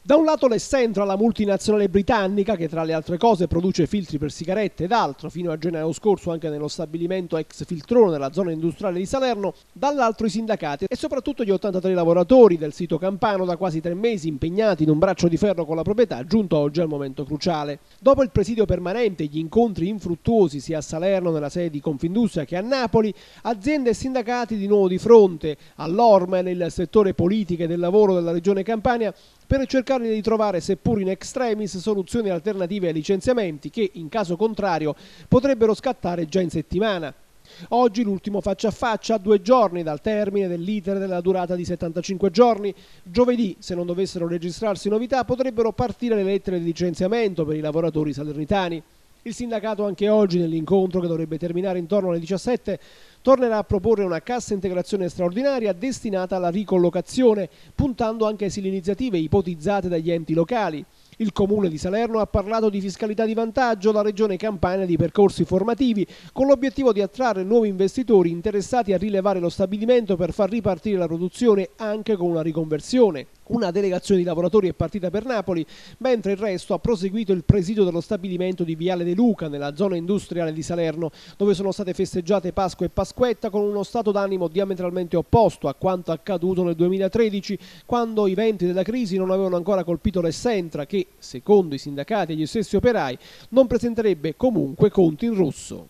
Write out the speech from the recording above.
Da un lato l'Essentra, la multinazionale britannica che tra le altre cose produce filtri per sigarette ed altro fino a gennaio scorso anche nello stabilimento ex Filtrone nella zona industriale di Salerno, dall'altro i sindacati e soprattutto gli 83 lavoratori del sito campano da quasi tre mesi impegnati in un braccio di ferro con la proprietà giunto oggi al momento cruciale. Dopo il presidio permanente e gli incontri infruttuosi sia a Salerno nella sede di Confindustria che a Napoli, aziende e sindacati di nuovo di fronte all'orme nel settore politiche del lavoro della regione Campania per cercare cercare di trovare, seppur in extremis, soluzioni alternative ai licenziamenti che, in caso contrario, potrebbero scattare già in settimana. Oggi l'ultimo faccia a faccia a due giorni dal termine dell'iter della durata di 75 giorni. Giovedì, se non dovessero registrarsi novità, potrebbero partire le lettere di licenziamento per i lavoratori salernitani. Il sindacato anche oggi nell'incontro che dovrebbe terminare intorno alle 17 tornerà a proporre una cassa integrazione straordinaria destinata alla ricollocazione, puntando anche sulle iniziative ipotizzate dagli enti locali. Il Comune di Salerno ha parlato di fiscalità di vantaggio, la Regione Campania di percorsi formativi, con l'obiettivo di attrarre nuovi investitori interessati a rilevare lo stabilimento per far ripartire la produzione anche con una riconversione. Una delegazione di lavoratori è partita per Napoli, mentre il resto ha proseguito il presidio dello stabilimento di Viale De Luca, nella zona industriale di Salerno, dove sono state festeggiate Pasqua e Pasquetta con uno stato d'animo diametralmente opposto a quanto accaduto nel 2013, quando i venti della crisi non avevano ancora colpito l'essentra, che secondo i sindacati e gli stessi operai, non presenterebbe comunque conti in rosso.